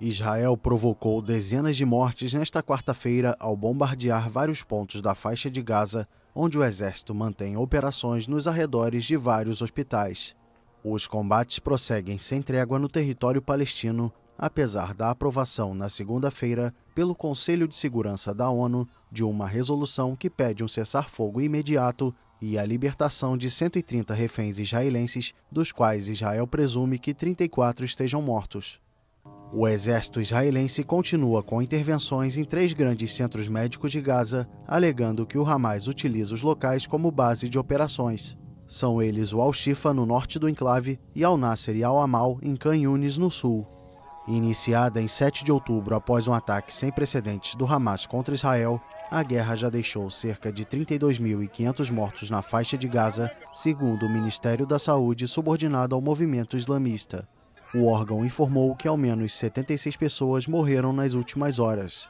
Israel provocou dezenas de mortes nesta quarta-feira ao bombardear vários pontos da faixa de Gaza, onde o exército mantém operações nos arredores de vários hospitais. Os combates prosseguem sem trégua no território palestino, apesar da aprovação na segunda-feira pelo Conselho de Segurança da ONU de uma resolução que pede um cessar-fogo imediato e a libertação de 130 reféns israelenses, dos quais Israel presume que 34 estejam mortos. O exército israelense continua com intervenções em três grandes centros médicos de Gaza, alegando que o Hamas utiliza os locais como base de operações. São eles o Al-Shifa, no norte do enclave, e Al-Nasser e Al-Amal, em Canhunes, no sul. Iniciada em 7 de outubro após um ataque sem precedentes do Hamas contra Israel, a guerra já deixou cerca de 32.500 mortos na faixa de Gaza, segundo o Ministério da Saúde subordinado ao movimento islamista. O órgão informou que ao menos 76 pessoas morreram nas últimas horas.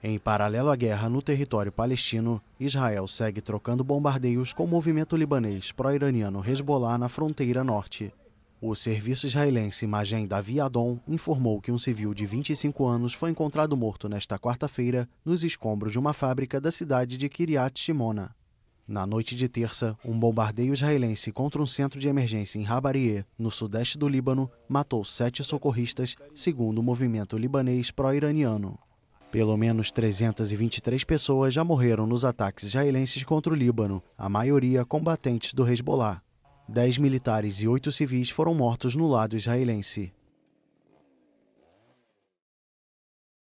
Em paralelo à guerra no território palestino, Israel segue trocando bombardeios com o movimento libanês pró-iraniano Hezbollah na fronteira norte. O serviço israelense Magem Davi Adon informou que um civil de 25 anos foi encontrado morto nesta quarta-feira nos escombros de uma fábrica da cidade de Kiryat Shimona. Na noite de terça, um bombardeio israelense contra um centro de emergência em Rabarieh, no sudeste do Líbano, matou sete socorristas, segundo o movimento libanês pró-iraniano. Pelo menos 323 pessoas já morreram nos ataques israelenses contra o Líbano, a maioria combatentes do Hezbollah. Dez militares e oito civis foram mortos no lado israelense.